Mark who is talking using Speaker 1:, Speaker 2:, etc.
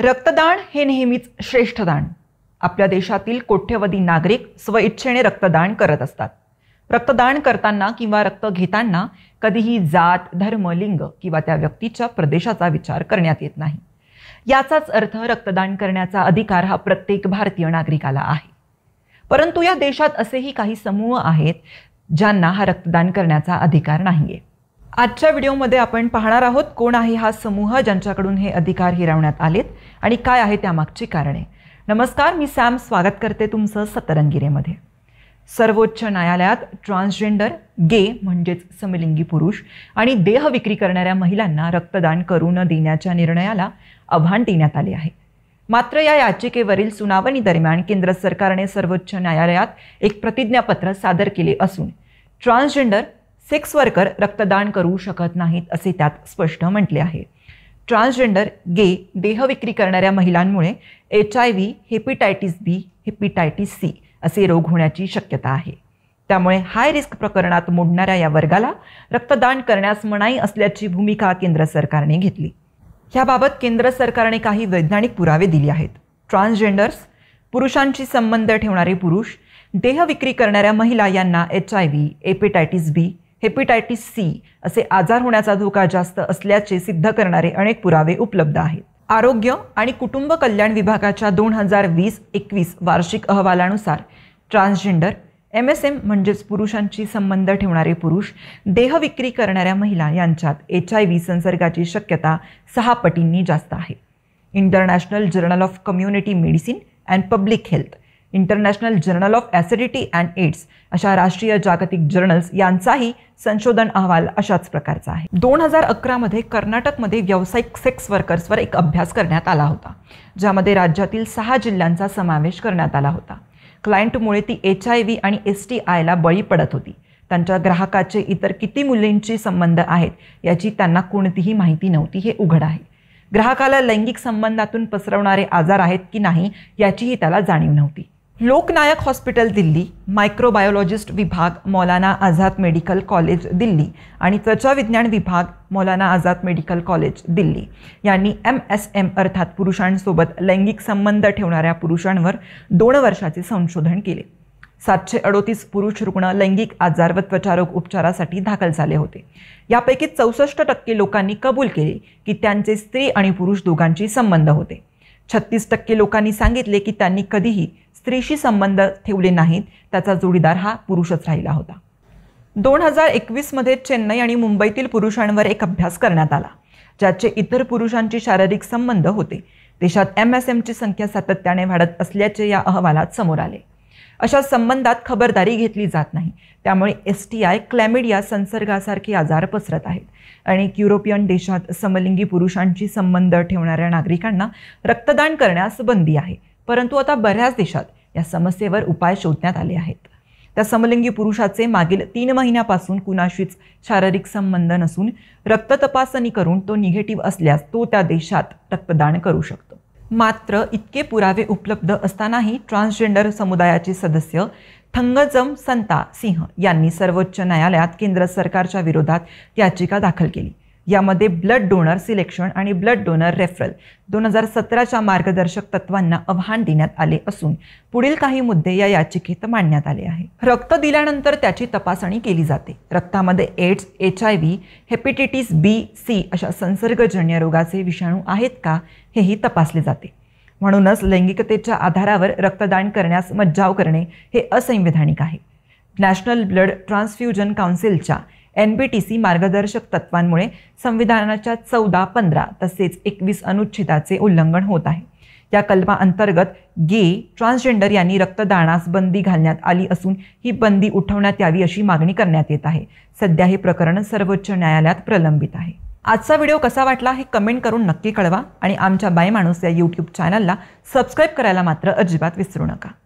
Speaker 1: रक्तदान हे नेहमीच श्रेष्ठ दान आपल्या देशातील कोठ्यवधी नागरिक स्वइच्छेने रक्तदान करत असतात रक्तदान करताना किंवा रक्त घेताना कधीही जात धर्म लिंग किंवा त्या व्यक्तीच्या प्रदेशाचा विचार करण्यात येत नाही याचाच अर्थ रक्तदान करण्याचा अधिकार हा प्रत्येक भारतीय नागरिकाला आहे परंतु या देशात असेही काही समूह आहेत ज्यांना हा रक्तदान करण्याचा अधिकार नाही आहे आजच्या व्हिडिओमध्ये आपण पाहणार आहोत कोण आहे हा समूह ज्यांच्याकडून हे अधिकार हिरावण्यात आलेत आणि काय आहे त्यामागची कारणे नमस्कार मी सॅम स्वागत करते तुमचं सतरंगिरेमध्ये सर्वोच्च न्यायालयात ट्रान्सजेंडर गे म्हणजेच समलिंगी पुरुष आणि देह विक्री करणाऱ्या महिलांना रक्तदान करू न देण्याच्या निर्णयाला आव्हान देण्यात आले आहे मात्र या याचिकेवरील सुनावणीदरम्यान केंद्र सरकारने सर्वोच्च न्यायालयात एक प्रतिज्ञापत्र सादर केले असून ट्रान्सजेंडर सेक्स वर्कर रक्तदान करू शकत नाहीत असे त्यात स्पष्ट म्हटले आहे ट्रान्सजेंडर गे देह विक्री करणाऱ्या महिलांमुळे H I V hepatitis B hepatitis C असे रोग होण्याची शक्यता आहे त्यामुळे हाय रिस्क प्रकरणात मोडणाऱ्या या वर्गाला रक्तदान करण्यास मनाई असल्याची भूमिका केंद्र सरकारने घेतली ह्याबाबत केंद्र सरकारने काही वैज्ञानिक पुरावे दिले आहेत ट्रान्सजेंडर्स पुरुषांशी संबंध ठेवणारे पुरुष देह विक्री करणाऱ्या महिला यांना H I V hepatitis B hepatitis C असे आजार होण्याचा धोका जास्त असल्याचे सिद्ध करणारे अनेक पुरावे उपलब्ध आहेत आरोग्य आणि कुटुंब कल्याण विभागाच्या दोन हजार वीस एकवीस वार्षिक अहवालानुसार ट्रान्सजेंडर एम एस एम म्हणजेच पुरुषांशी संबंध ठेवणारे पुरुष देहविक्री करणाऱ्या महिला यांच्यात एच आय व्ही संसर्गाची शक्यता सहा पटींनी जास्त आहे international journal of community medicine and public health international journal of acidity and AIDS अशा राष्ट्रीय जागतिक जर्नल्स यांचाही संशोधन अहवाल अशाच प्रकारचा आहे दोन हजार अकरामध्ये कर्नाटकमध्ये व्यावसायिक सेक्स वर्कर्सवर एक अभ्यास करण्यात आला होता ज्यामध्ये राज्यातील सहा जिल्ह्यांचा समावेश करण्यात आला होता क्लायंटमुळे ती एच आय व्ही आणि एस टी आयला बळी पडत होती त्यांच्या ग्राहकाचे इतर किती मुलींशी संबंध आहेत याची त्यांना कोणतीही माहिती नव्हती हे उघड आहे ग्राहकाला लैंगिक संबंधातून पसरवणारे आजार आहेत की नाही याचीही त्याला जाणीव नव्हती लोकनायक हॉस्पिटल दिल्ली मायक्रोबायोलॉजिस्ट विभाग मौलाना आझाद मेडिकल कॉलेज दिल्ली आणि त्वचाविज्ञान विभाग मौलाना आझाद मेडिकल कॉलेज दिल्ली यांनी एम एस एम अर्थात पुरुषांसोबत लैंगिक संबंध ठेवणाऱ्या पुरुषांवर दोन वर्षाचे संशोधन केले सातशे अडोतीस पुरुष रुग्ण लैंगिक आजार व त्वचारोग उपचारासाठी दाखल झाले होते यापैकी चौसष्ट टक्के लोकांनी कबूल केले की त्यांचे स्त्री आणि पुरुष दोघांशी संबंध होते छत्तीस टक्के लोकांनी सांगितले की त्यांनी कधीही स्त्रीशी संबंध ठेवले नाहीत त्याचा जोडीदार हा पुरुषच राहिला होता दोन हजार एकवीसमध्ये चेन्नई आणि मुंबईतील पुरुषांवर एक अभ्यास करण्यात आला ज्याचे इतर पुरुषांची शारीरिक संबंध होते देशात एम एस एमची संख्या सातत्याने वाढत असल्याचे या अहवालात समोर आले अशा संबंधात खबरदारी घेतली जात नाही त्यामुळे एस टी आय क्लॅमिडिया संसर्गासारखे आजार पसरत आहेत अनेक युरोपियन देशात समलिंगी पुरुषांची संबंध ठेवणाऱ्या नागरिकांना रक्तदान करण्यास बंदी आहे परंतु आता बऱ्याच देशात या समस्येवर उपाय शोधण्यात आले आहेत त्या समलिंगी पुरुषाचे मागील तीन महिन्यापासून कुणाशीच शारीरिक संबंध नसून रक्त तपासणी करून तो निगेटिव्ह असल्यास तो त्या देशात रक्तदान करू शकतो मात्र इतके पुरावे उपलब्ध असतानाही ट्रान्सजेंडर समुदायाचे सदस्य थंगजम संता सिंह यांनी सर्वोच्च न्यायालयात केंद्र सरकारच्या विरोधात याचिका दाखल केली यामध्ये ब्लड डोनर सिलेक्शन आणि ब्लड डोनर रेफरल दोन हजार सतराच्या मार्गदर्शक तत्वांना आव्हान देण्यात आले असून पुढील काही मुद्दे या याचिकेत मांडण्यात आले आहे रक्त दिल्यानंतर त्याची तपासणी केली जाते रक्तामध्ये AIDS H I V hepatitis B C अशा संसर्गजन्य रोगाचे विषाणू आहेत का हेही तपासले जाते म्हणूनच लैंगिकतेच्या आधारावर रक्तदान करण्यास मज्जाव करणे हे असंवैधानिक आहे नॅशनल ब्लड ट्रान्सफ्युजन काउन्सिलच्या एन बी टी सी मार्गदर्शक तत्वांमुळे संविधानाच्या चौदा पंधरा तसेच एकवीस अनुच्छेदाचे उल्लंघन होत आहे या कलमाअंतर्गत गे ट्रान्सजेंडर यांनी रक्तदानास बंदी घालण्यात आली असून ही बंदी उठवण्यात यावी अशी मागणी करण्यात येत आहे सध्या हे प्रकरण सर्वोच्च न्यायालयात प्रलंबित आहे आजचा व्हिडिओ कसा वाटला हे कमेंट करून नक्की कळवा आणि आमच्या बाय माणूस या यूट्यूब चॅनलला सबस्क्राईब करायला मात्र अजिबात विसरू नका